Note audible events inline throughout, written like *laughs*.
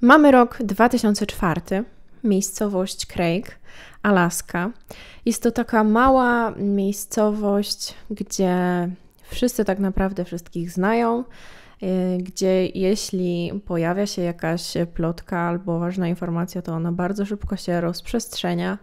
Mamy rok 2004, miejscowość Craig, Alaska. Jest to taka mała miejscowość, gdzie wszyscy tak naprawdę wszystkich znają, y, gdzie jeśli pojawia się jakaś plotka albo ważna informacja, to ona bardzo szybko się rozprzestrzenia.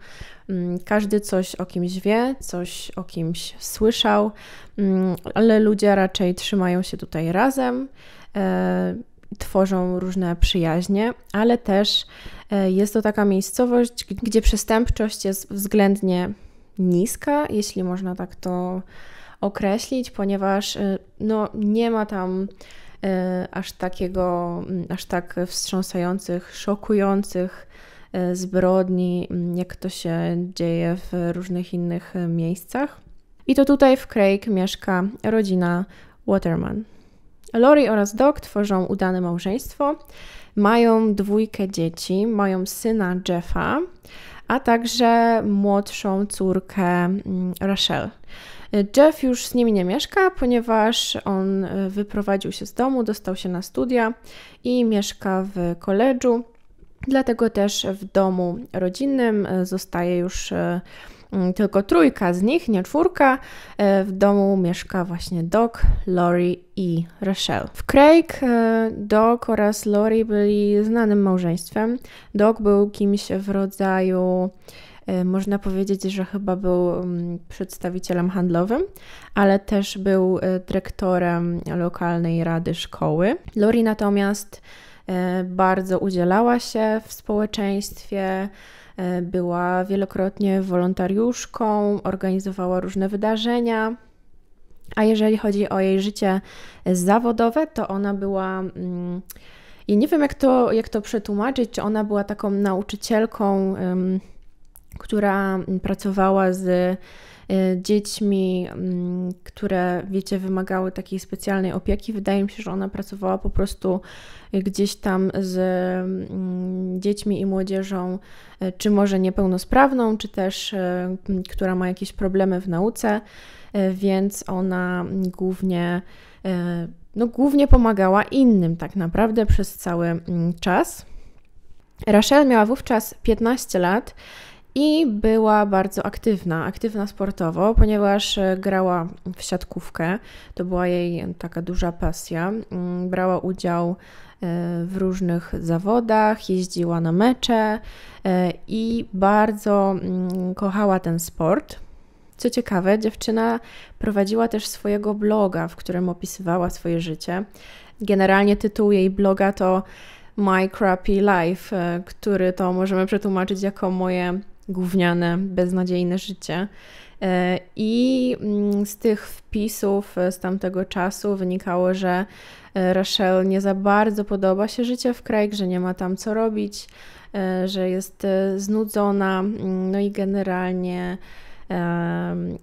Mm, każdy coś o kimś wie, coś o kimś słyszał, mm, ale ludzie raczej trzymają się tutaj razem e, tworzą różne przyjaźnie, ale też e, jest to taka miejscowość, gdzie przestępczość jest względnie niska, jeśli można tak to określić, ponieważ e, no, nie ma tam e, aż takiego, aż tak wstrząsających, szokujących zbrodni, jak to się dzieje w różnych innych miejscach. I to tutaj w Craig mieszka rodzina Waterman. Lori oraz Doc tworzą udane małżeństwo, mają dwójkę dzieci, mają syna Jeffa, a także młodszą córkę mm, Rachel. Jeff już z nimi nie mieszka, ponieważ on y, wyprowadził się z domu, dostał się na studia i mieszka w koledżu. Dlatego też w domu rodzinnym e, zostaje już e, tylko trójka z nich, nie czwórka. E, w domu mieszka właśnie Doc, Lori i Rachel. W Craig Doc oraz Lori byli znanym małżeństwem. Doc był kimś w rodzaju można powiedzieć, że chyba był przedstawicielem handlowym, ale też był dyrektorem lokalnej rady szkoły. Lori natomiast E, bardzo udzielała się w społeczeństwie, e, była wielokrotnie wolontariuszką, organizowała różne wydarzenia. A jeżeli chodzi o jej życie zawodowe, to ona była. Mm, I nie wiem, jak to, jak to przetłumaczyć, czy ona była taką nauczycielką, która pracowała z Y, dziećmi, mm, które, wiecie, wymagały takiej specjalnej opieki. Wydaje mi się, że ona pracowała po prostu y, gdzieś tam z mm, dziećmi i młodzieżą, y, czy może niepełnosprawną, czy też która ma jakieś problemy w nauce, więc ona głównie no, głównie pomagała innym tak naprawdę przez cały mm, czas. Rachel miała wówczas 15 lat i była bardzo aktywna, aktywna sportowo, ponieważ e, grała w siatkówkę, to była jej taka duża pasja. Mm, brała udział e, w różnych zawodach, jeździła na mecze e, i bardzo mm, kochała ten sport. Co ciekawe, dziewczyna prowadziła też swojego bloga, w którym opisywała swoje życie. Generalnie tytuł jej bloga to My Crappy Life, który to możemy przetłumaczyć jako moje gówniane, beznadziejne życie. E, I mm, z tych wpisów e, z tamtego czasu wynikało, że e, Rachel nie za bardzo podoba się życie w Craig, że nie ma tam co robić, że jest znudzona, mm, no i generalnie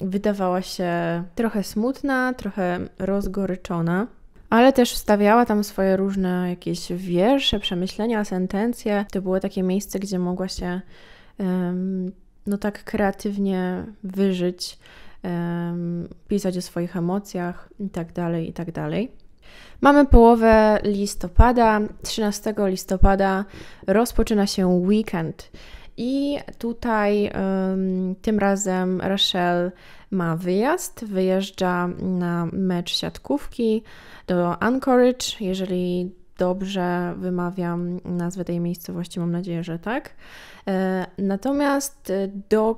wydawała się trochę smutna, trochę rozgoryczona ale też wstawiała tam swoje różne jakieś wiersze, przemyślenia, sentencje. To było takie miejsce, gdzie mogła się no tak kreatywnie wyżyć, pisać o swoich emocjach itd., tak itd. Tak Mamy połowę listopada, 13 listopada rozpoczyna się weekend. I tutaj tym razem Rachel ma wyjazd, wyjeżdża na mecz siatkówki do Anchorage. Jeżeli dobrze wymawiam nazwę tej miejscowości, mam nadzieję, że tak. E, natomiast e, Doc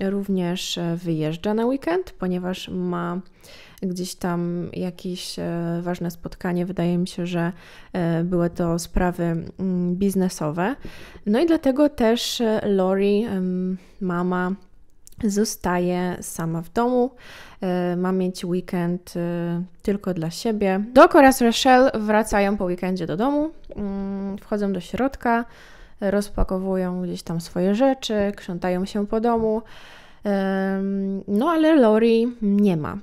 również e, wyjeżdża na weekend, ponieważ ma gdzieś tam jakieś ważne spotkanie. Wydaje mi się, że były to sprawy mm, biznesowe. No i dlatego też Lori, mama Zostaje sama w domu, e, ma mieć weekend e, tylko dla siebie. Doc oraz Rachel wracają po weekendzie do domu, mm, wchodzą do środka, rozpakowują gdzieś tam swoje rzeczy, krzątają się po domu. E, no ale Lori nie ma.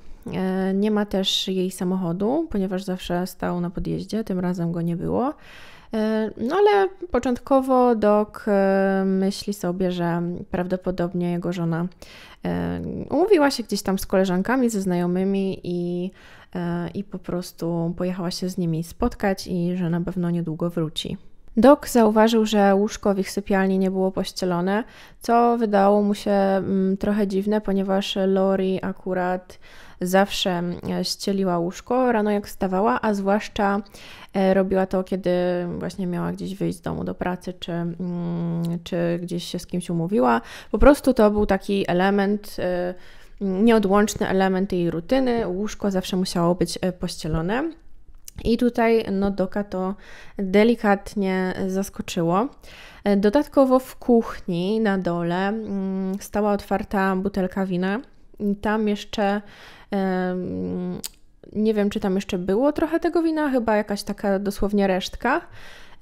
Nie ma też jej samochodu, ponieważ zawsze stał na podjeździe, tym razem go nie było. E, no ale początkowo dok e, myśli sobie, że prawdopodobnie jego żona e, umówiła się gdzieś tam z koleżankami, ze znajomymi i, i po prostu pojechała się z nimi spotkać i że na pewno niedługo wróci. Doc zauważył, że łóżko w ich sypialni nie było pościelone, co wydało mu się mm, trochę dziwne, ponieważ Lori akurat zawsze e, ścieliła łóżko rano jak wstawała, a zwłaszcza e, robiła to, kiedy właśnie miała gdzieś wyjść z domu do pracy, czy, mm, czy gdzieś się z kimś umówiła. Po prostu to był taki element e, nieodłączny element jej rutyny. Łóżko zawsze musiało być pościelone. I tutaj no, Doka to delikatnie zaskoczyło. Dodatkowo w kuchni na dole mm, stała otwarta butelka wina. I tam jeszcze nie wiem, czy tam jeszcze było trochę tego wina, chyba jakaś taka dosłownie resztka.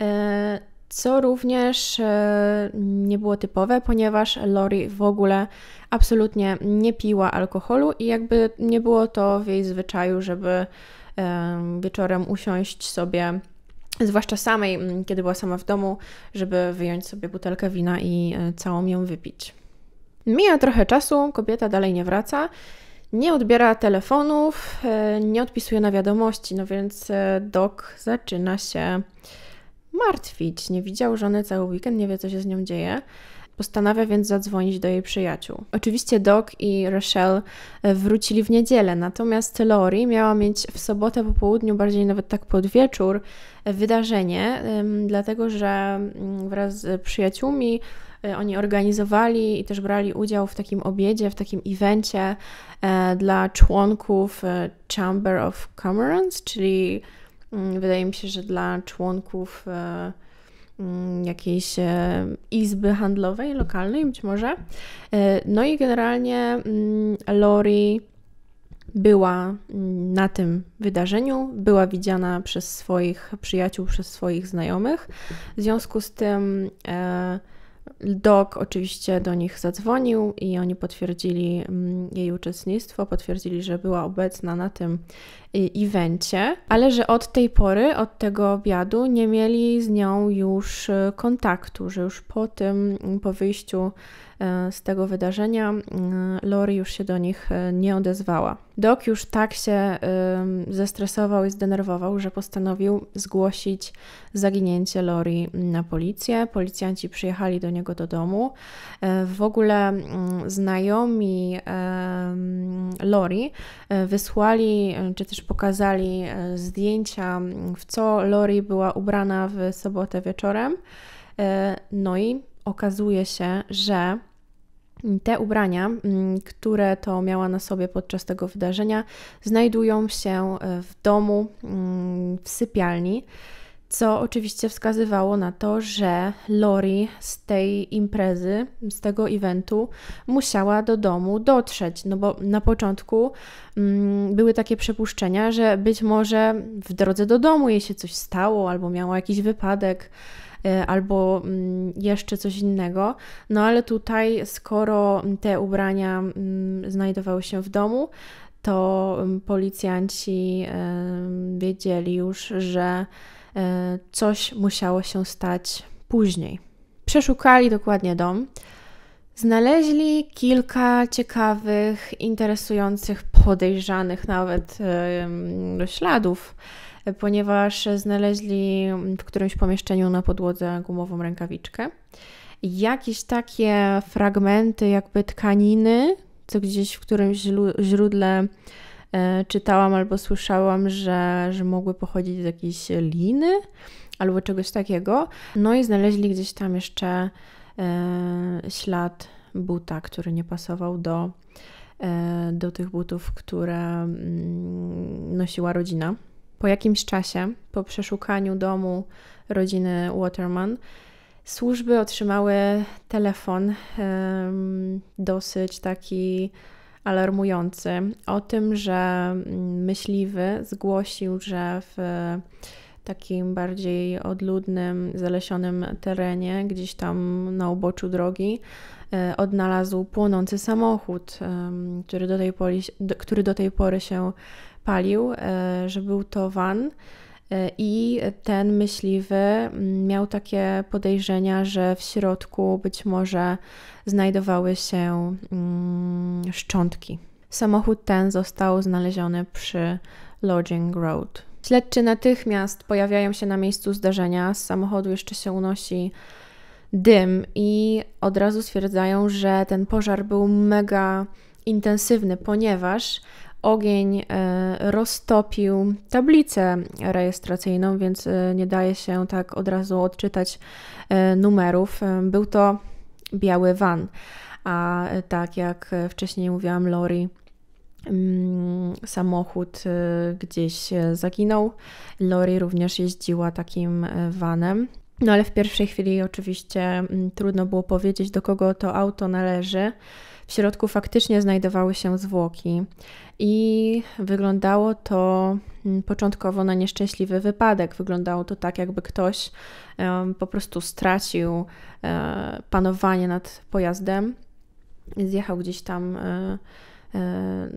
E, co również e, nie było typowe, ponieważ Lori w ogóle absolutnie nie piła alkoholu i jakby nie było to w jej zwyczaju, żeby wieczorem usiąść sobie zwłaszcza samej, mm, kiedy była sama w domu, żeby wyjąć sobie butelkę wina i e, całą ją wypić. Mija trochę czasu, kobieta dalej nie wraca, nie odbiera telefonów, e, nie odpisuje na wiadomości, no więc e, Doc zaczyna się martwić. Nie widział żony cały weekend, nie wie co się z nią dzieje. Postanawia więc zadzwonić do jej przyjaciół. Oczywiście Doc i Rochelle e, wrócili w niedzielę, natomiast Lori miała mieć w sobotę po południu, bardziej nawet tak pod wieczór, e, wydarzenie, dlatego że mm, wraz z przyjaciółmi e, oni organizowali i też brali udział w takim obiedzie, w takim evencie dla członków Chamber of Commerce, czyli mm, wydaje mi się, że dla członków Mm, jakiejś e, izby handlowej, lokalnej być może. E, no i generalnie mm, Lori była mm, na tym wydarzeniu, była widziana przez swoich przyjaciół, przez swoich znajomych. W związku z tym e, Dok oczywiście do nich zadzwonił i oni potwierdzili mm, jej uczestnictwo, potwierdzili, że była obecna na tym y, evencie, ale że od tej pory, od tego obiadu nie mieli z nią już y, kontaktu, że już po tym, po wyjściu E, z tego wydarzenia, e, Lori już się do nich e, nie odezwała. Doc już tak się zestresował i zdenerwował, że postanowił zgłosić zaginięcie Lori na policję. Policjanci przyjechali do niego do domu. W ogóle znajomi Lori wysłali czy też pokazali zdjęcia, w co Lori była ubrana w sobotę wieczorem. No i okazuje się, że te ubrania, mm, które to miała na sobie podczas tego wydarzenia, znajdują się e, w domu, mm, w sypialni, co oczywiście wskazywało na to, że Lori z tej imprezy, z tego eventu musiała do domu dotrzeć. No bo na początku mm, były takie przypuszczenia, że być może w drodze do domu jej się coś stało albo miała jakiś wypadek Y, albo mm, jeszcze coś innego. No ale tutaj, skoro te ubrania mm, znajdowały się w domu, to mm, policjanci y, wiedzieli już, że y, coś musiało się stać później. Przeszukali dokładnie dom. Znaleźli kilka ciekawych, interesujących, podejrzanych nawet śladów ponieważ znaleźli w którymś pomieszczeniu na podłodze gumową rękawiczkę. Jakieś takie fragmenty, jakby tkaniny, co gdzieś w którymś źródle e, czytałam albo słyszałam, że, że mogły pochodzić z jakiejś liny albo czegoś takiego. No i znaleźli gdzieś tam jeszcze e, ślad buta, który nie pasował do, e, do tych butów, które mm, nosiła rodzina. Po jakimś czasie, po przeszukaniu domu rodziny Waterman, służby otrzymały telefon um, dosyć taki alarmujący o tym, że myśliwy zgłosił, że w takim bardziej odludnym, zalesionym terenie, gdzieś tam na uboczu drogi, e, odnalazł płonący samochód, który do tej pory, który do tej pory się palił, e, że był to van. E, I ten myśliwy mm, miał takie podejrzenia, że w środku być może znajdowały się mm, szczątki. Samochód ten został znaleziony przy Lodging Road. Śledczy natychmiast pojawiają się na miejscu zdarzenia. Z samochodu jeszcze się unosi dym i od razu stwierdzają, że ten pożar był mega intensywny, ponieważ ogień e, roztopił tablicę rejestracyjną, więc e, nie daje się tak od razu odczytać e, numerów. Był to biały van, a tak jak wcześniej mówiłam, Lori mm, samochód gdzieś zaginął. Lori również jeździła takim vanem. No ale w pierwszej chwili oczywiście mm, trudno było powiedzieć, do kogo to auto należy. W środku faktycznie znajdowały się zwłoki i wyglądało to mm, początkowo na nieszczęśliwy wypadek. Wyglądało to tak, jakby ktoś po prostu stracił e, panowanie nad pojazdem, zjechał gdzieś tam e, e,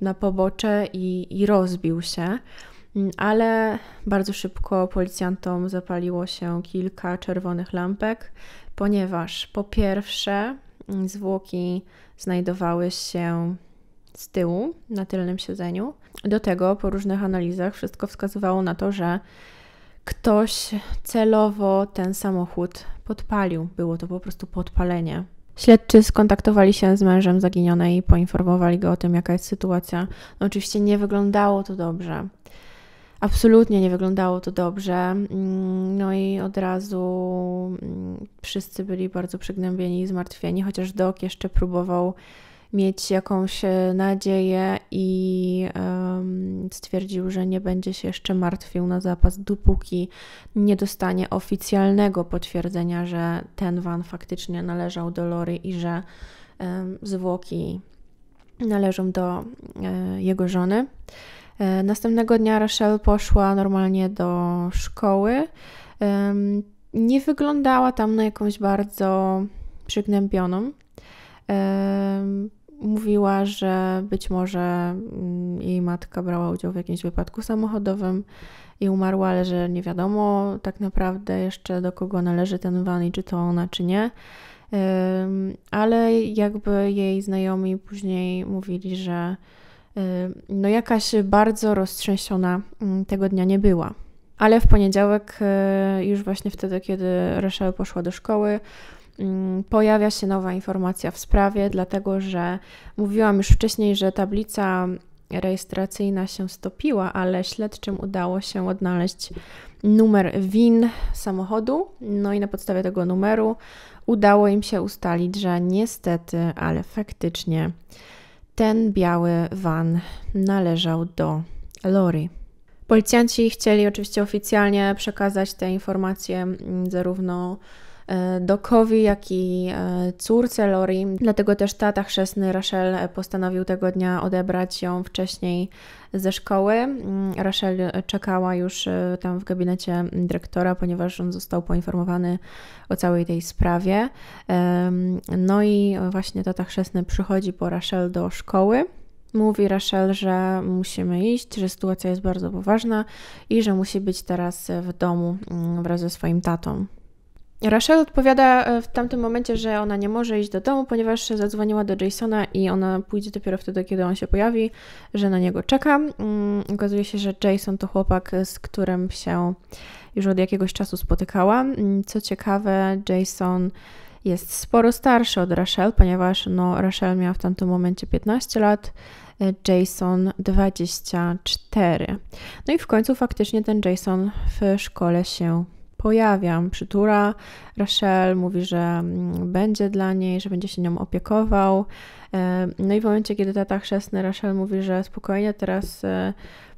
na pobocze i, i rozbił się. Mm, ale bardzo szybko policjantom zapaliło się kilka czerwonych lampek, ponieważ po pierwsze mm, zwłoki znajdowały się z tyłu na tylnym siedzeniu. Do tego po różnych analizach wszystko wskazywało na to, że ktoś celowo ten samochód podpalił. Było to po prostu podpalenie. Śledczy skontaktowali się z mężem zaginionej i poinformowali go o tym, jaka jest sytuacja. No, oczywiście nie wyglądało to dobrze. Absolutnie nie wyglądało to dobrze. Mm, no i od razu mm, wszyscy byli bardzo przygnębieni i zmartwieni, chociaż Dok jeszcze próbował mieć jakąś e, nadzieję i stwierdził, że nie będzie się jeszcze martwił na zapas, dopóki nie dostanie oficjalnego potwierdzenia, że ten van faktycznie należał do Lory i że zwłoki należą do e, jego żony. E, następnego dnia Rachel poszła normalnie do szkoły. Nie wyglądała tam na jakąś bardzo przygnębioną mówiła, że być może mm, jej matka brała udział w jakimś wypadku samochodowym i umarła, ale że nie wiadomo tak naprawdę jeszcze do kogo należy ten van i czy to ona, czy nie. Ale jakby jej znajomi później mówili, że no jakaś bardzo roztrzęsiona mm, tego dnia nie była. Ale w poniedziałek, y, już właśnie wtedy, kiedy Rachel poszła do szkoły, Mm, pojawia się nowa informacja w sprawie, dlatego że mówiłam już wcześniej, że tablica rejestracyjna się stopiła, ale śledczym udało się odnaleźć numer WIN samochodu. No i na podstawie tego numeru udało im się ustalić, że niestety, ale faktycznie ten biały van należał do Lori. Policjanci chcieli oczywiście oficjalnie przekazać te informacje mm, zarówno E, do Kowi, jak i e, córce Lori. Dlatego też tata chrzestny Rachel e, postanowił tego dnia odebrać ją wcześniej ze szkoły. Mm, Rachel czekała już tam w gabinecie dyrektora, ponieważ on został poinformowany o całej tej sprawie. No i właśnie tata chrzestny przychodzi po Rachel do szkoły. Mówi Rachel, że musimy iść, że sytuacja jest bardzo poważna i że musi być teraz w domu mm, wraz ze swoim tatą. Rachel odpowiada e, w tamtym momencie, że ona nie może iść do domu, ponieważ zadzwoniła do Jasona i ona pójdzie dopiero wtedy, kiedy on się pojawi, że na niego czeka. Mm, okazuje się, że Jason to chłopak, z którym się już od jakiegoś czasu spotykała. Mm, co ciekawe, Jason jest sporo starszy od Rachel, ponieważ no, Rachel miała w tamtym momencie 15 lat, e, Jason 24. No i w końcu faktycznie ten Jason w szkole się pojawiam. Przytura Rachel, mówi, że mm, będzie dla niej, że będzie się nią opiekował. E, no i w momencie, kiedy tata chrzestny Rachel mówi, że spokojnie, teraz e,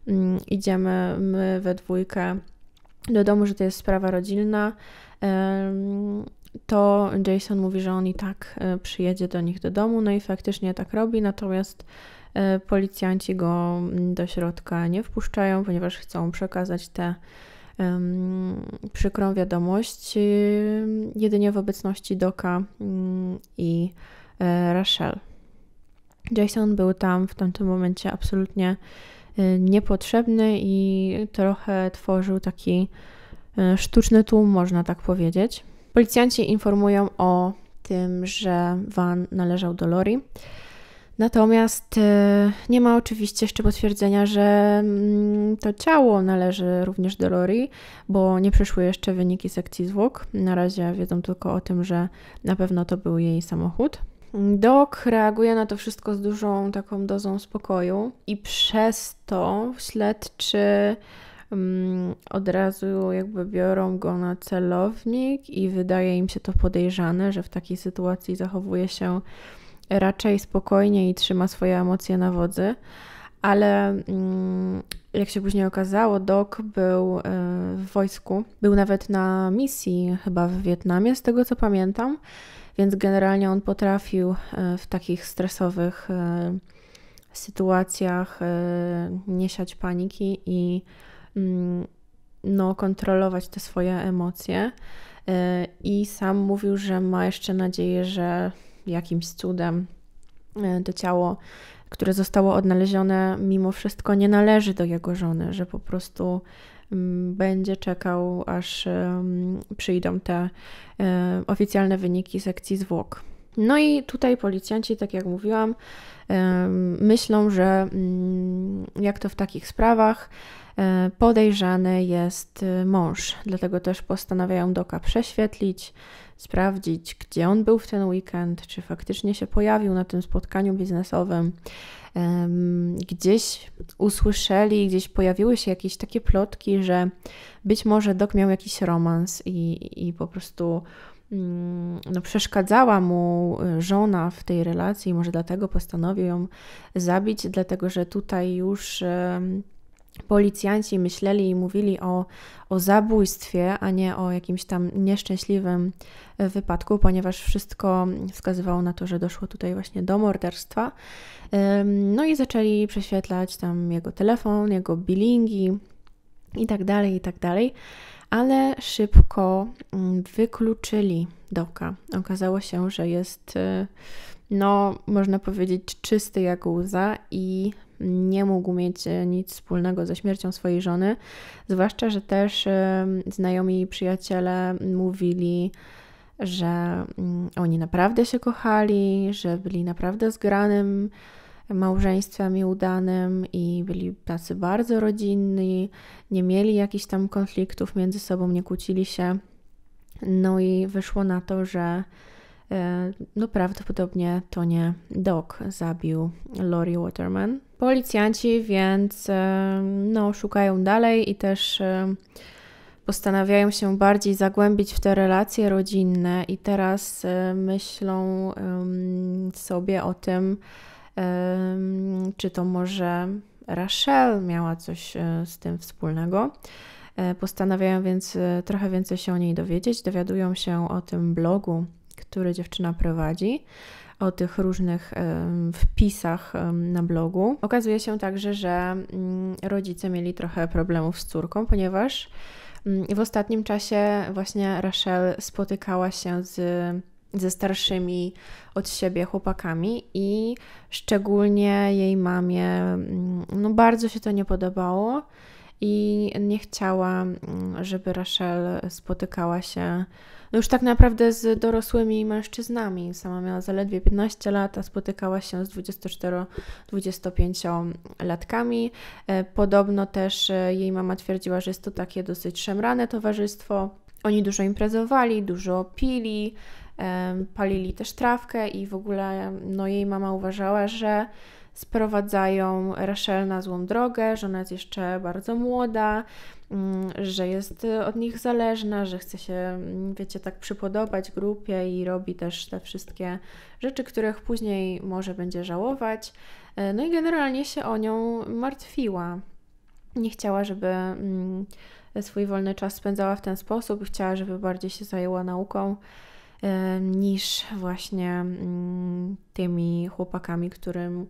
mm, idziemy my we dwójkę do domu, że to jest sprawa rodzinna, e, to Jason mówi, że on i tak przyjedzie do nich do domu, no i faktycznie tak robi, natomiast policjanci go mm, do środka nie wpuszczają, ponieważ chcą przekazać te przykrą wiadomość jedynie w obecności Doka i e, Rachel. Jason był tam w tamtym momencie absolutnie e, niepotrzebny i trochę tworzył taki e, sztuczny tłum, można tak powiedzieć. Policjanci informują o tym, że Van należał do Lori. Natomiast e, nie ma oczywiście jeszcze potwierdzenia, że mm, to ciało należy również do Lori, bo nie przyszły jeszcze wyniki sekcji zwłok. Na razie wiedzą tylko o tym, że na pewno to był jej samochód. Dok reaguje na to wszystko z dużą taką dozą spokoju i przez to śledczy mm, od razu jakby biorą go na celownik i wydaje im się to podejrzane, że w takiej sytuacji zachowuje się raczej spokojnie i trzyma swoje emocje na wodzy, ale mm, jak się później okazało, Doc był y, w wojsku, był nawet na misji chyba w Wietnamie, z tego co pamiętam, więc generalnie on potrafił y, w takich stresowych y, sytuacjach niesiać paniki i mm, no, kontrolować te swoje emocje. I sam mówił, że ma jeszcze nadzieję, że jakimś cudem e, to ciało, które zostało odnalezione, mimo wszystko nie należy do jego żony, że po prostu mm, będzie czekał, aż przyjdą te e, oficjalne wyniki sekcji zwłok. No i tutaj policjanci, tak jak mówiłam, myślą, że mm, jak to w takich sprawach, e, podejrzany jest mąż, dlatego też postanawiają Doka prześwietlić, sprawdzić, gdzie on był w ten weekend, czy faktycznie się pojawił na tym spotkaniu biznesowym. Gdzieś usłyszeli, gdzieś pojawiły się jakieś takie plotki, że być może Dok miał jakiś romans i, i po prostu mm, no, przeszkadzała mu y, żona w tej relacji, może dlatego postanowił ją zabić, dlatego że tutaj już policjanci myśleli i mówili o, o zabójstwie, a nie o jakimś tam nieszczęśliwym e, wypadku, ponieważ wszystko wskazywało na to, że doszło tutaj właśnie do morderstwa. No i zaczęli prześwietlać tam jego telefon, jego bilingi i tak dalej, i tak dalej. Ale szybko mm, wykluczyli Doka. Okazało się, że jest, e, no, można powiedzieć, czysty jak łza i nie mógł mieć e, nic wspólnego ze śmiercią swojej żony. Zwłaszcza, że też e, znajomi i przyjaciele mówili, że mm, oni naprawdę się kochali, że byli naprawdę zgranym małżeństwem i udanym i byli tacy bardzo rodzinni, nie mieli jakichś tam konfliktów między sobą, nie kłócili się. No i wyszło na to, że E, no prawdopodobnie to nie Doc zabił Lori Waterman. Policjanci więc e, no, szukają dalej i też e, postanawiają się bardziej zagłębić w te relacje rodzinne i teraz myślą sobie o tym, czy to może Rachel miała coś z tym wspólnego. Postanawiają więc trochę więcej się o niej dowiedzieć. Dowiadują się o tym blogu który dziewczyna prowadzi, o tych różnych wpisach na blogu. Okazuje się także, że mm, rodzice mieli trochę problemów z córką, ponieważ mm, w ostatnim czasie właśnie Rachel spotykała się z ze starszymi od siebie chłopakami i szczególnie jej mamie mm, no bardzo się to nie podobało i nie chciała, żeby Rachel spotykała się no już tak naprawdę z dorosłymi mężczyznami. Sama miała zaledwie 15 lat, a spotykała się z 24-25-latkami. E, podobno też e, jej mama twierdziła, że jest to takie dosyć szemrane towarzystwo. Oni dużo imprezowali, dużo pili, e, palili też trawkę i w ogóle no, jej mama uważała, że sprowadzają Rachel na złą drogę, że ona jest jeszcze bardzo młoda, Mm, że jest y, od nich zależna, że chce się, mm, wiecie, tak przypodobać grupie i robi też te wszystkie rzeczy, których później może będzie żałować. E, no i generalnie się o nią martwiła. Nie chciała, żeby mm, swój wolny czas spędzała w ten sposób, chciała, żeby bardziej się zajęła nauką e, niż właśnie tymi chłopakami, którym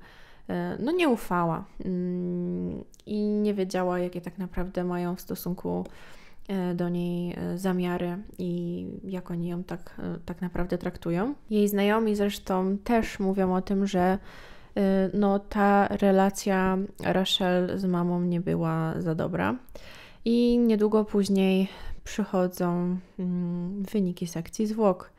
E, no nie ufała mm, i nie wiedziała, jakie tak naprawdę mają w stosunku e, do niej e, zamiary i jak oni ją tak, tak naprawdę traktują. Jej znajomi zresztą też mówią o tym, że no, ta relacja Rachel z mamą nie była za dobra. I niedługo później przychodzą mm, wyniki sekcji zwłok.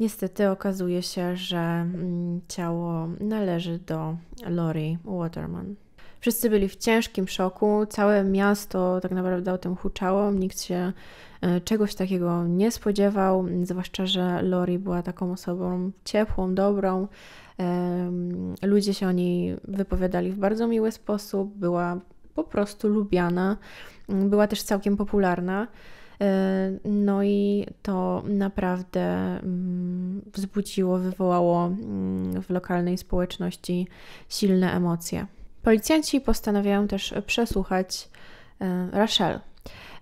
Niestety okazuje się, że mm, ciało należy do Lori Waterman. Wszyscy byli w ciężkim szoku, całe miasto tak naprawdę o tym huczało, nikt się e, czegoś takiego nie spodziewał, zwłaszcza, że Lori była taką osobą ciepłą, dobrą. Ludzie się o niej wypowiadali w bardzo miły sposób, była po prostu lubiana, była też całkiem popularna. E, no i to naprawdę mm, wzbudziło, wywołało mm, w lokalnej społeczności silne emocje. Policjanci postanawiają też przesłuchać e, Rachel.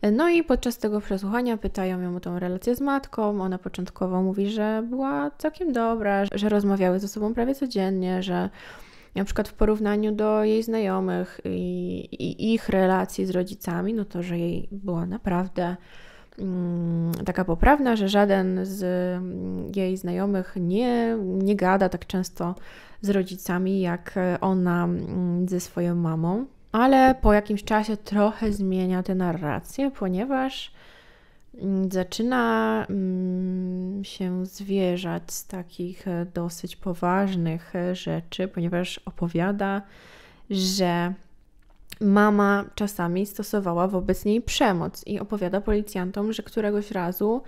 E, no i podczas tego przesłuchania pytają ją o tą relację z matką. Ona początkowo mówi, że była całkiem dobra, że rozmawiały ze sobą prawie codziennie, że na przykład w porównaniu do jej znajomych i, i ich relacji z rodzicami, no to że jej była naprawdę mm, taka poprawna, że żaden z mm, jej znajomych nie, nie gada tak często z rodzicami jak ona mm, ze swoją mamą. Ale po jakimś czasie trochę zmienia tę narrację, ponieważ Mm, zaczyna mm, się zwierzać z takich e, dosyć poważnych e, rzeczy, ponieważ opowiada, że mama czasami stosowała wobec niej przemoc i opowiada policjantom, że któregoś razu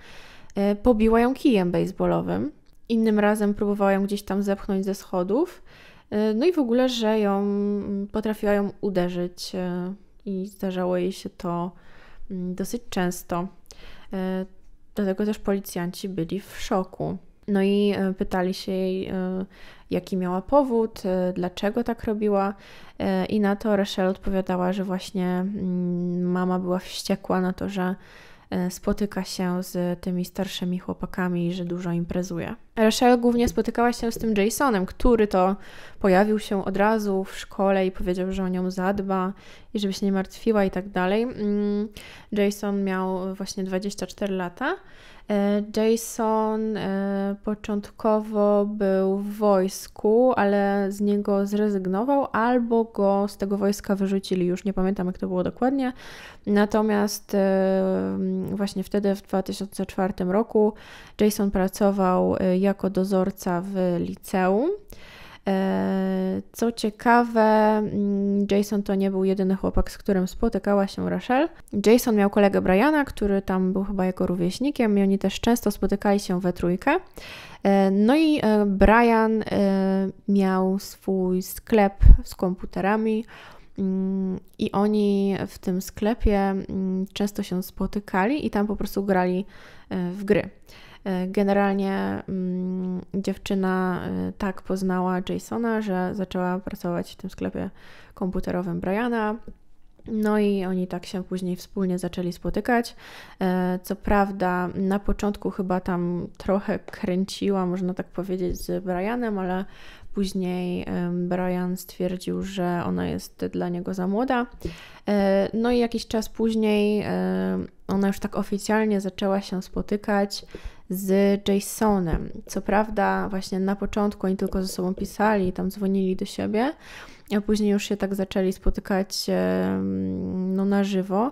e, pobiła ją kijem baseballowym, innym razem próbowała ją gdzieś tam zepchnąć ze schodów, no i w ogóle, że ją mm, potrafiła ją uderzyć i zdarzało jej się to dosyć często. E, dlatego też policjanci byli w szoku. No i e, pytali się jej, e, jaki miała powód, dlaczego tak robiła. I na to Rachel odpowiadała, że właśnie mm, mama była wściekła na to, że E, spotyka się z tymi starszymi chłopakami i że dużo imprezuje. Rachel głównie spotykała się z tym Jasonem, który to pojawił się od razu w szkole i powiedział, że o nią zadba i żeby się nie martwiła i tak dalej. Mm, Jason miał właśnie 24 lata. E, Jason e, początkowo był w wojsku, ale z niego zrezygnował, albo go z tego wojska wyrzucili, już nie pamiętam jak to było dokładnie. Natomiast e, właśnie wtedy, w 2004 roku, Jason pracował jako dozorca w liceum. E, co ciekawe, mm, Jason to nie był jedyny chłopak, z którym spotykała się Rachel. Jason miał kolegę Briana, który tam był chyba jego rówieśnikiem i oni też często spotykali się we trójkę. E, no i e, Brian miał swój sklep z komputerami mm, i oni w tym sklepie mm, często się spotykali i tam po prostu grali w gry. E, generalnie mm, dziewczyna e, tak poznała Jasona, że zaczęła pracować w tym sklepie komputerowym Briana. No i oni tak się później wspólnie zaczęli spotykać. E, co prawda, na początku chyba tam trochę kręciła, można tak powiedzieć, z Brianem, ale później Brian stwierdził, że ona jest dla niego za młoda. No i jakiś czas później ona już tak oficjalnie zaczęła się spotykać z Jasonem. Co prawda, właśnie na początku oni tylko ze sobą pisali, tam dzwonili do siebie, a później już się tak zaczęli spotykać no, na żywo.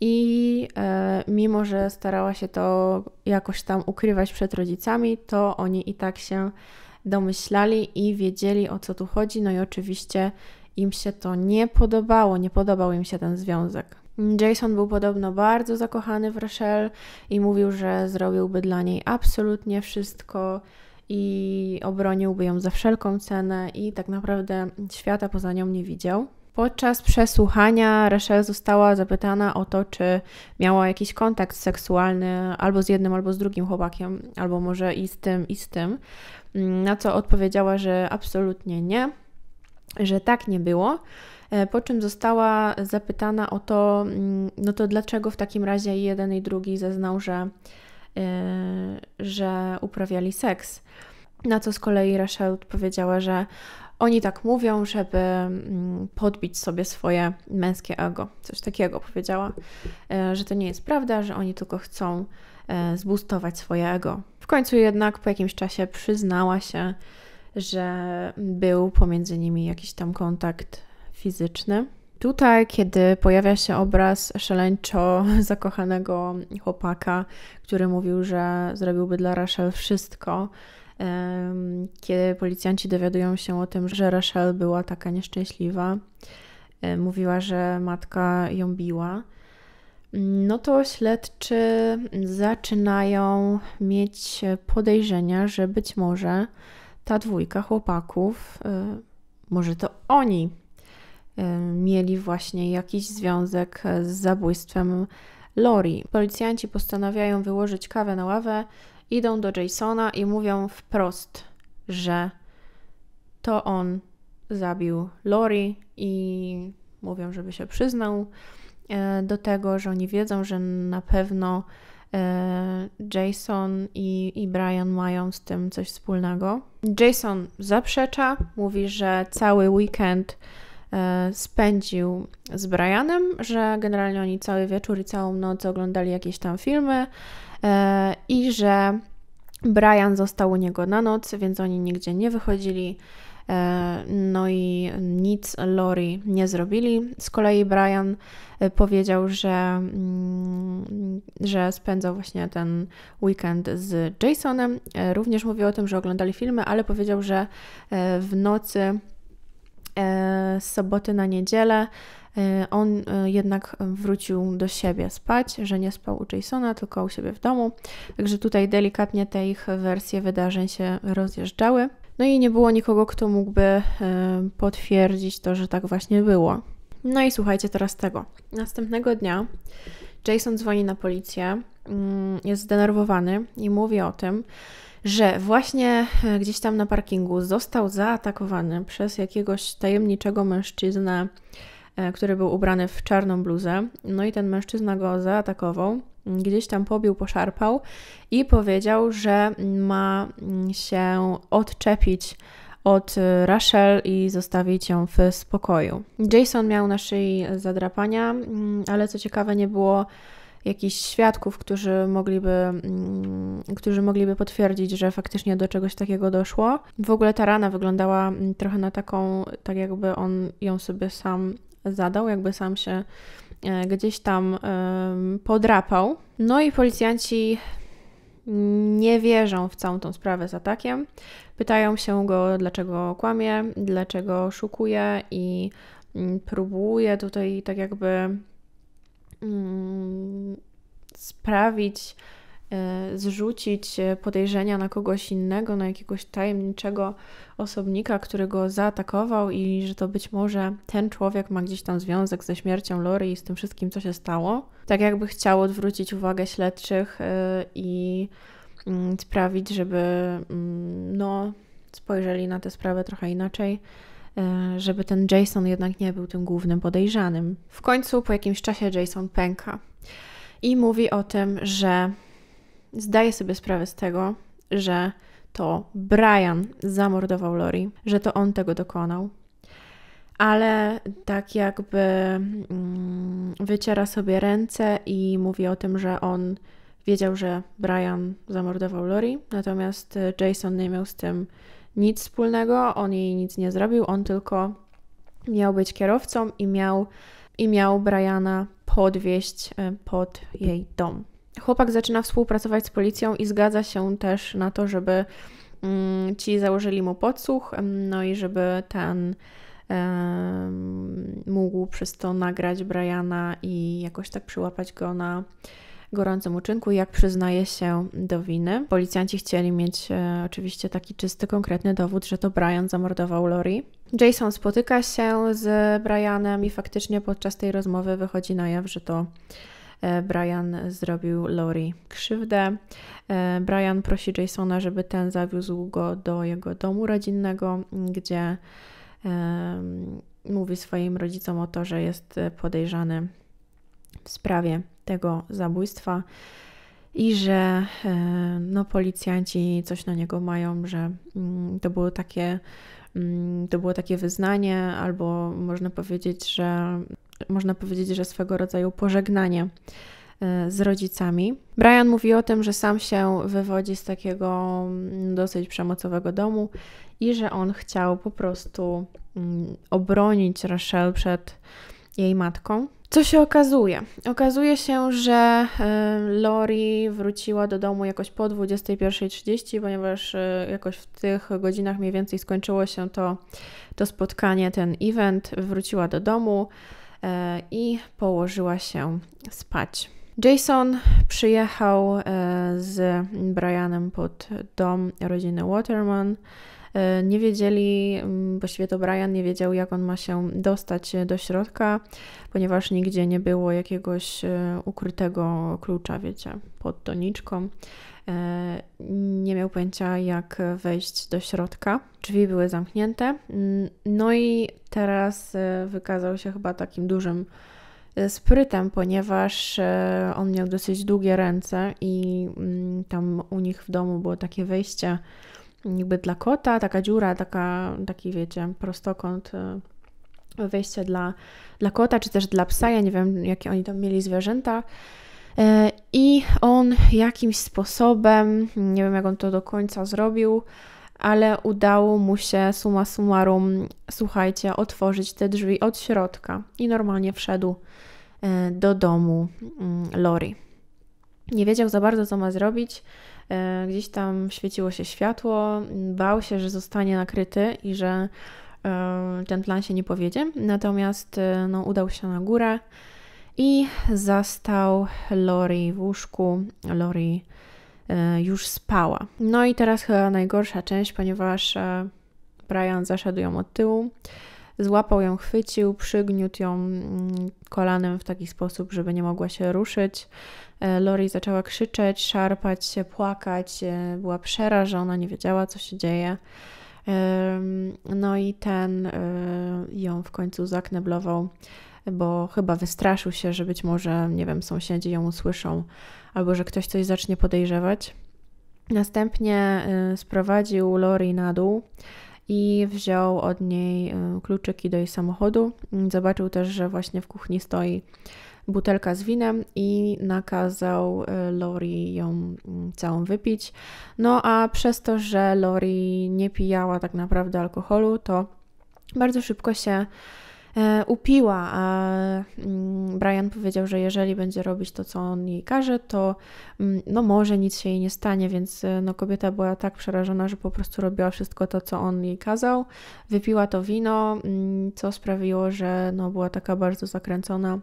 I e, mimo, że starała się to jakoś tam ukrywać przed rodzicami, to oni i tak się domyślali i wiedzieli o co tu chodzi. No i oczywiście im się to nie podobało, nie podobał im się ten związek. Jason był podobno bardzo zakochany w Rachel i mówił, że zrobiłby dla niej absolutnie wszystko i obroniłby ją za wszelką cenę i tak naprawdę świata poza nią nie widział. Podczas przesłuchania Rachel została zapytana o to, czy miała jakiś kontakt seksualny albo z jednym, albo z drugim chłopakiem, albo może i z tym, i z tym, mm, na co odpowiedziała, że absolutnie nie, że tak nie było E, po czym została zapytana o to, mm, no to dlaczego w takim razie jeden i drugi zeznał, że, e, że uprawiali seks. Na co z kolei Rachel odpowiedziała, że oni tak mówią, żeby mm, podbić sobie swoje męskie ego. Coś takiego powiedziała, e, że to nie jest prawda, że oni tylko chcą zbustować swoje ego. W końcu jednak po jakimś czasie przyznała się, że był pomiędzy nimi jakiś tam kontakt fizyczny. Tutaj, kiedy pojawia się obraz szaleńczo *laughs* zakochanego chłopaka, który mówił, że zrobiłby dla Rachel wszystko, kiedy policjanci dowiadują się o tym, że Rachel była taka nieszczęśliwa, mówiła, że matka ją biła, no to śledczy zaczynają mieć podejrzenia, że być może ta dwójka chłopaków, y, może to oni Y, mieli właśnie jakiś związek e, z zabójstwem Lori. Policjanci postanawiają wyłożyć kawę na ławę, idą do Jasona i mówią wprost, że to on zabił Lori i mówią, żeby się przyznał e, do tego, że oni wiedzą, że na pewno e, Jason i, i Brian mają z tym coś wspólnego. Jason zaprzecza, mówi, że cały weekend E, spędził z Brianem, że generalnie oni cały wieczór i całą noc oglądali jakieś tam filmy e, i że Brian został u niego na noc, więc oni nigdzie nie wychodzili. E, no i nic Lori nie zrobili. Z kolei Brian powiedział, że, mm, że spędzał właśnie ten weekend z Jasonem. Również mówił o tym, że oglądali filmy, ale powiedział, że w nocy E, z soboty na niedzielę e, on e, jednak wrócił do siebie spać, że nie spał u Jasona, tylko u siebie w domu. Także tutaj delikatnie te ich wersje wydarzeń się rozjeżdżały. No i nie było nikogo, kto mógłby potwierdzić to, że tak właśnie było. No i słuchajcie teraz tego. Następnego dnia Jason dzwoni na policję, mm, jest zdenerwowany i mówi o tym, że właśnie e, gdzieś tam na parkingu został zaatakowany przez jakiegoś tajemniczego mężczyznę, e, który był ubrany w czarną bluzę. No i ten mężczyzna go zaatakował, gdzieś tam pobił, poszarpał i powiedział, że ma mm, się odczepić od e, Rachel i zostawić ją w spokoju. Jason miał na szyi zadrapania, mm, ale co ciekawe, nie było jakichś świadków, którzy mogliby, mm, którzy mogliby potwierdzić, że faktycznie do czegoś takiego doszło. W ogóle ta rana wyglądała mm, trochę na taką, tak jakby on ją sobie sam zadał, jakby sam się e, gdzieś tam podrapał. No i policjanci nie wierzą w całą tą sprawę z atakiem. Pytają się go, dlaczego kłamie, dlaczego szukuje i mm, próbuje tutaj tak jakby Mm, sprawić, e, zrzucić e, podejrzenia na kogoś innego, na jakiegoś tajemniczego osobnika, który go zaatakował i że to być może ten człowiek ma gdzieś tam związek ze śmiercią Lori i z tym wszystkim, co się stało. Tak jakby chciał odwrócić uwagę śledczych e, i mm, sprawić, żeby mm, no, spojrzeli na tę sprawę trochę inaczej. E, żeby ten Jason jednak nie był tym głównym podejrzanym. W końcu po jakimś czasie Jason pęka i mówi o tym, że zdaje sobie sprawę z tego, że to Brian zamordował Lori, że to on tego dokonał. Ale tak jakby mm, wyciera sobie ręce i mówi o tym, że on wiedział, że Brian zamordował Lori, natomiast Jason nie miał z tym nic wspólnego, on jej nic nie zrobił, on tylko miał być kierowcą i miał, i miał Briana podwieźć e, pod jej dom. Chłopak zaczyna współpracować z policją i zgadza się też na to, żeby mm, ci założyli mu podsłuch, mm, no i żeby ten mógł przez to nagrać Briana i jakoś tak przyłapać go na gorącym uczynku, jak przyznaje się do winy. Policjanci chcieli mieć e, oczywiście taki czysty, konkretny dowód, że to Brian zamordował Lori. Jason spotyka się z Brianem i faktycznie podczas tej rozmowy wychodzi na jaw, że to e, Brian zrobił Lori krzywdę. E, Brian prosi Jasona, żeby ten zawiózł go do jego domu rodzinnego, gdzie mówi swoim rodzicom o to, że jest podejrzany w sprawie tego zabójstwa i że e, no, policjanci coś na niego mają, że mm, to było takie, mm, to było takie wyznanie, albo można powiedzieć, że można powiedzieć, że swego rodzaju pożegnanie e, z rodzicami. Brian mówi o tym, że sam się wywodzi z takiego mm, dosyć przemocowego domu i że on chciał po prostu obronić Rachel przed jej matką. Co się okazuje? Okazuje się, że e, Lori wróciła do domu jakoś po 21.30, ponieważ e, jakoś w tych godzinach mniej więcej skończyło się to, to spotkanie, ten event. Wróciła do domu e, i położyła się spać. Jason przyjechał z Brianem pod dom rodziny Waterman E, nie wiedzieli, mm, właściwie to Brian nie wiedział, jak on ma się dostać e, do środka, ponieważ nigdzie nie było jakiegoś e, ukrytego klucza, wiecie, pod doniczką. Nie miał pojęcia, jak wejść do środka. Drzwi były zamknięte. Mm, no i teraz wykazał się chyba takim dużym sprytem, ponieważ on miał dosyć długie ręce i mm, tam u nich w domu było takie wejście niby dla kota, taka dziura, taka, taki wiecie, prostokąt e, wejścia dla, dla kota, czy też dla psa, ja nie wiem, jakie oni tam mieli zwierzęta. E, I on jakimś sposobem, nie wiem jak on to do końca zrobił, ale udało mu się suma summarum, słuchajcie, otworzyć te drzwi od środka i normalnie wszedł e, do domu mm, Lori. Nie wiedział za bardzo, co ma zrobić. E, gdzieś tam świeciło się światło, bał się, że zostanie nakryty i że e, ten plan się nie powiedzie. Natomiast e, no, udał się na górę i zastał Lori w łóżku. Lori już spała. No i teraz chyba najgorsza część, ponieważ Brian zaszedł ją od tyłu. Złapał ją, chwycił, przygniótł ją mm, kolanem w taki sposób, żeby nie mogła się ruszyć. E, Lori zaczęła krzyczeć, szarpać się, płakać, e, była przerażona, nie wiedziała co się dzieje. No i ten e, ją w końcu zakneblował, bo chyba wystraszył się, że być może, nie wiem, sąsiedzi ją usłyszą albo że ktoś coś zacznie podejrzewać. Następnie sprowadził Lori na dół i wziął od niej y, kluczyki do jej samochodu. Zobaczył też, że właśnie w kuchni stoi butelka z winem i nakazał y, Lori ją mm, całą wypić. No a przez to, że Lori nie pijała tak naprawdę alkoholu, to bardzo szybko się E, upiła, a mm, Brian powiedział, że jeżeli będzie robić to, co on jej każe, to mm, no może nic się jej nie stanie, więc e, no kobieta była tak przerażona, że po prostu robiła wszystko to, co on jej kazał. Wypiła to wino, mm, co sprawiło, że no była taka bardzo zakręcona,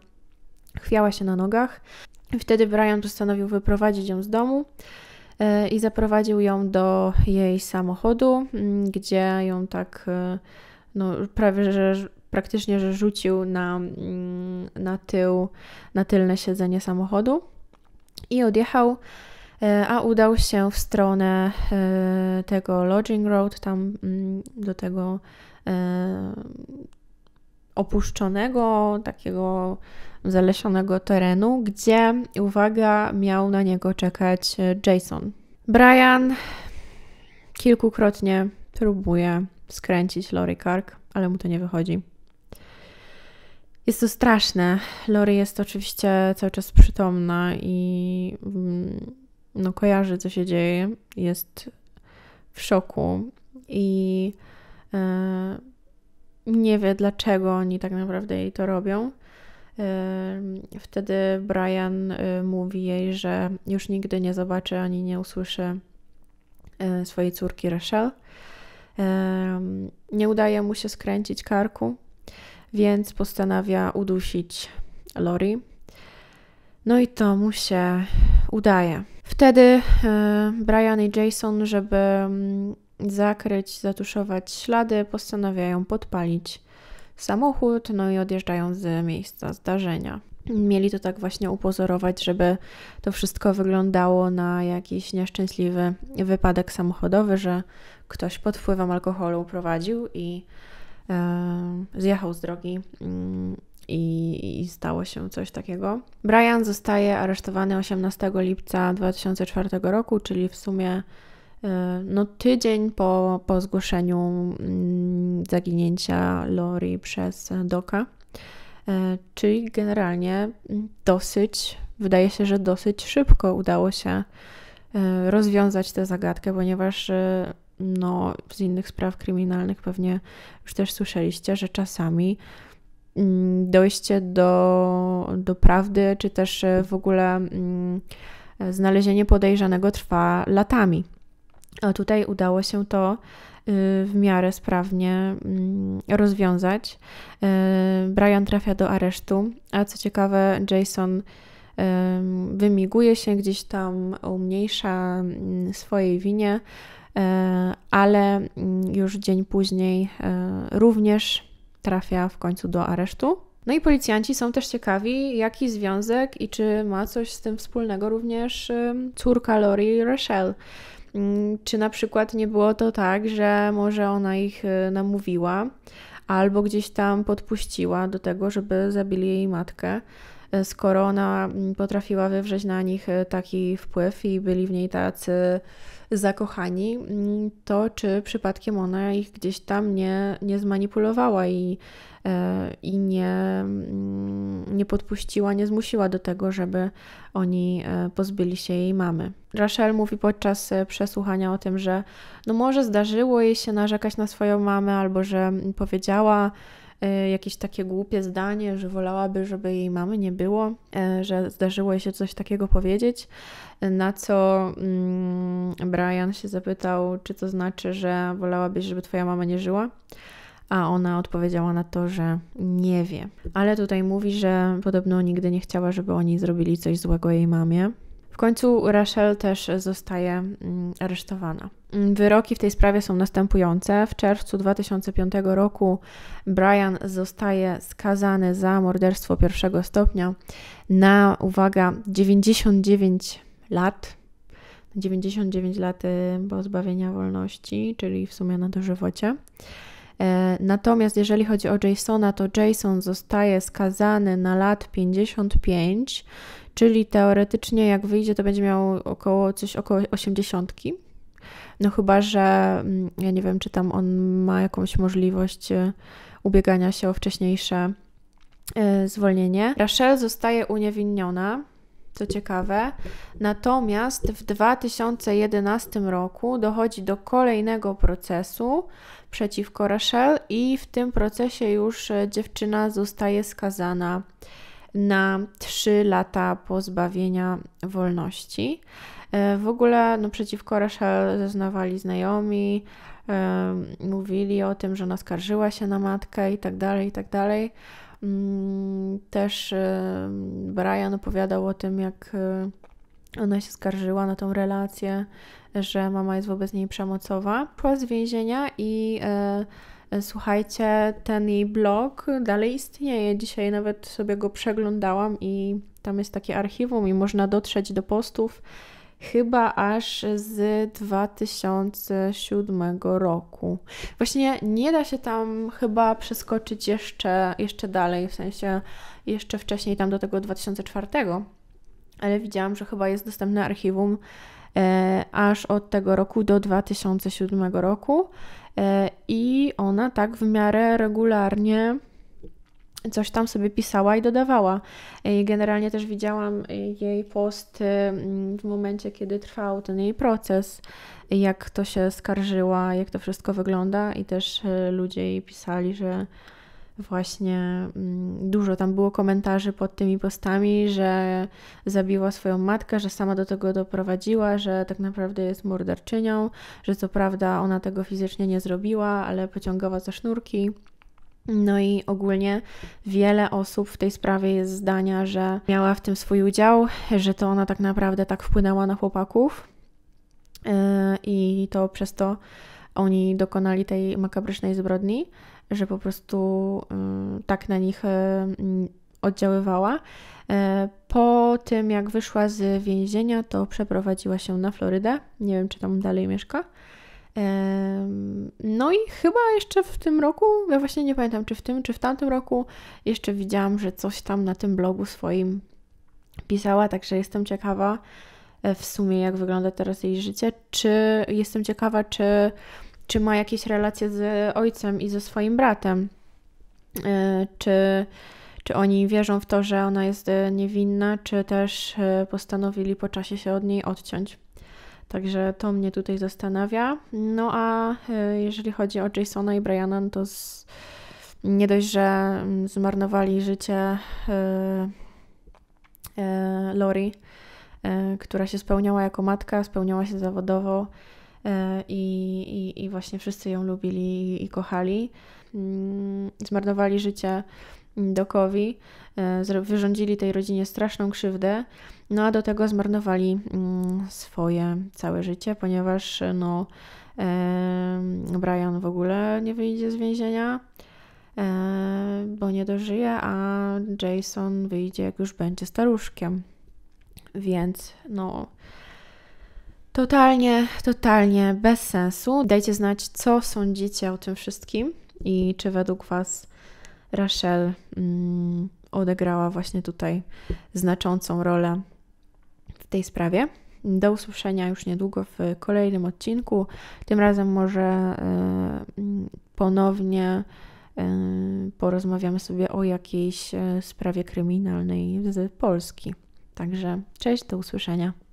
chwiała się na nogach. Wtedy Brian postanowił wyprowadzić ją z domu e, i zaprowadził ją do jej samochodu, gdzie ją tak no, prawie że praktycznie, że rzucił na, mm, na tył, na tylne siedzenie samochodu i odjechał, e, a udał się w stronę e, tego Lodging Road, tam mm, do tego e, opuszczonego, takiego zalesionego terenu, gdzie, uwaga, miał na niego czekać Jason. Brian kilkukrotnie próbuje skręcić Lori Kark, ale mu to nie wychodzi. Jest to straszne. Lori jest oczywiście cały czas przytomna i mm, no, kojarzy, co się dzieje. Jest w szoku i e, nie wie, dlaczego oni tak naprawdę jej to robią. E, wtedy Brian e, mówi jej, że już nigdy nie zobaczy ani nie usłyszy swojej córki Rachel. Nie udaje mu się skręcić karku więc postanawia udusić Lori. No i to mu się udaje. Wtedy e, Brian i Jason, żeby mm, zakryć, zatuszować ślady, postanawiają podpalić samochód, no i odjeżdżają z miejsca zdarzenia. Mieli to tak właśnie upozorować, żeby to wszystko wyglądało na jakiś nieszczęśliwy wypadek samochodowy, że ktoś pod wpływem alkoholu prowadził i zjechał z drogi mm, i, i, stało się coś takiego. Brian zostaje aresztowany 18 lipca 2004 roku, czyli w sumie e, no, tydzień po, po zgłoszeniu mm, zaginięcia Lori przez Doka. E, czyli generalnie mm, dosyć, wydaje się, że dosyć szybko udało się e, rozwiązać tę zagadkę, ponieważ no, z innych spraw kryminalnych pewnie już też słyszeliście, że czasami mm, dojście do, do prawdy, czy też e, w ogóle mm, znalezienie podejrzanego trwa latami. A tutaj udało się to y, w miarę sprawnie mm, rozwiązać. E, Brian trafia do aresztu, a co ciekawe, Jason wymiguje się gdzieś tam, umniejsza swojej winie, E, ale mm, już dzień później e, również trafia w końcu do aresztu. No i policjanci są też ciekawi, jaki związek i czy ma coś z tym wspólnego również córka Lori Rochelle. Mm, czy na przykład nie było to tak, że może ona ich e, namówiła albo gdzieś tam podpuściła do tego, żeby zabili jej matkę, skoro ona mm, potrafiła wywrzeć na nich taki wpływ i byli w niej tacy zakochani, mm, to czy przypadkiem ona ich gdzieś tam nie, nie zmanipulowała i, e, i nie, mm, nie podpuściła, nie zmusiła do tego, żeby oni e, pozbyli się jej mamy. Rachel mówi podczas e, przesłuchania o tym, że no może zdarzyło jej się narzekać na swoją mamę, albo że mm, powiedziała, Y, jakieś takie głupie zdanie, że wolałaby, żeby jej mamy nie było, y, że zdarzyło jej się coś takiego powiedzieć, na co mm, Brian się zapytał, czy to znaczy, że wolałabyś, żeby twoja mama nie żyła a ona odpowiedziała na to, że nie wie. Ale tutaj mówi, że podobno nigdy nie chciała, żeby oni zrobili coś złego jej mamie, w końcu Rachel też zostaje mm, aresztowana. Mm, wyroki w tej sprawie są następujące. W czerwcu 2005 roku Brian zostaje skazany za morderstwo pierwszego stopnia na, uwaga, 99 lat. 99 lat y, pozbawienia wolności, czyli w sumie na dożywocie. E, natomiast jeżeli chodzi o Jasona, to Jason zostaje skazany na lat 55, czyli teoretycznie jak wyjdzie, to będzie miał około coś około 80. No chyba, że mm, ja nie wiem, czy tam on ma jakąś możliwość e, ubiegania się o wcześniejsze e, zwolnienie. Rachel zostaje uniewinniona, co ciekawe. Natomiast w 2011 roku dochodzi do kolejnego procesu przeciwko Rachel i w tym procesie już e, dziewczyna zostaje skazana na 3 lata pozbawienia wolności. E, w ogóle no, przeciwko Rachel zeznawali znajomi, e, mówili o tym, że ona skarżyła się na matkę i tak dalej, i tak dalej. Mm, też e, Brian opowiadał o tym, jak ona się skarżyła na tą relację, że mama jest wobec niej przemocowa. Była z więzienia i Słuchajcie, ten jej blog dalej istnieje. Dzisiaj nawet sobie go przeglądałam i tam jest takie archiwum i można dotrzeć do postów chyba aż z 2007 roku. Właśnie nie da się tam chyba przeskoczyć jeszcze, jeszcze dalej, w sensie jeszcze wcześniej tam do tego 2004, ale widziałam, że chyba jest dostępne archiwum e, aż od tego roku do 2007 roku. E, I ona tak w miarę regularnie coś tam sobie pisała i dodawała. E, generalnie też widziałam jej posty mm, w momencie, kiedy trwał ten jej proces, jak to się skarżyła, jak to wszystko wygląda, i też e, ludzie jej pisali, że właśnie mm, dużo tam było komentarzy pod tymi postami, że zabiła swoją matkę, że sama do tego doprowadziła, że tak naprawdę jest morderczynią, że co prawda ona tego fizycznie nie zrobiła, ale pociągała za sznurki. No i ogólnie wiele osób w tej sprawie jest zdania, że miała w tym swój udział, że to ona tak naprawdę tak wpłynęła na chłopaków yy, i to przez to oni dokonali tej makabrycznej zbrodni że po prostu mm, tak na nich e, oddziaływała. E, po tym, jak wyszła z więzienia, to przeprowadziła się na Florydę. Nie wiem, czy tam dalej mieszka. No i chyba jeszcze w tym roku, ja właśnie nie pamiętam, czy w tym, czy w tamtym roku, jeszcze widziałam, że coś tam na tym blogu swoim pisała, także jestem ciekawa e, w sumie, jak wygląda teraz jej życie. Czy jestem ciekawa, czy czy ma jakieś relacje z ojcem i ze swoim bratem, e, czy, czy oni wierzą w to, że ona jest e, niewinna, czy też e, postanowili po czasie się od niej odciąć. Także to mnie tutaj zastanawia. No a jeżeli chodzi o Jasona i Briana, no to z, nie dość, że mm, zmarnowali życie Lori, która się spełniała jako matka, spełniała się zawodowo E, i, i, i właśnie wszyscy ją lubili i kochali. Mm, zmarnowali życie Dokowi, e, wyrządzili tej rodzinie straszną krzywdę, no a do tego zmarnowali mm, swoje całe życie, ponieważ no, Brian w ogóle nie wyjdzie z więzienia, e, bo nie dożyje, a Jason wyjdzie, jak już będzie staruszkiem. Więc no, Totalnie, totalnie bez sensu. Dajcie znać, co sądzicie o tym wszystkim i czy według Was Rachel mm, odegrała właśnie tutaj znaczącą rolę w tej sprawie. Do usłyszenia już niedługo w kolejnym odcinku. Tym razem może y, ponownie y, porozmawiamy sobie o jakiejś e, sprawie kryminalnej z Polski. Także cześć, do usłyszenia.